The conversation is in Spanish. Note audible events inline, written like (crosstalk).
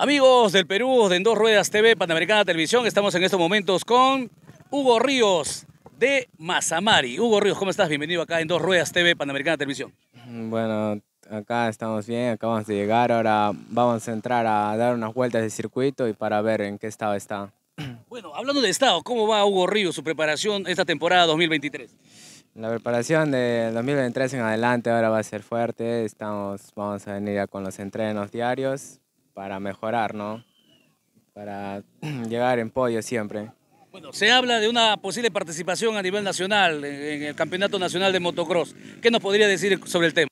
Amigos del Perú de En Dos Ruedas TV, Panamericana Televisión, estamos en estos momentos con Hugo Ríos de Mazamari. Hugo Ríos, ¿cómo estás? Bienvenido acá en Dos Ruedas TV, Panamericana Televisión. Bueno, acá estamos bien, acabamos de llegar, ahora vamos a entrar a dar unas vueltas de circuito y para ver en qué estado está. (clears throat) Bueno, hablando de estado, ¿cómo va Hugo Ríos, su preparación esta temporada 2023? La preparación de 2023 en adelante ahora va a ser fuerte, estamos, vamos a venir ya con los entrenos diarios para mejorar, ¿no? Para (clears throat) llegar en podio siempre. Bueno, se habla de una posible participación a nivel nacional en el Campeonato Nacional de Motocross. ¿Qué nos podría decir sobre el tema?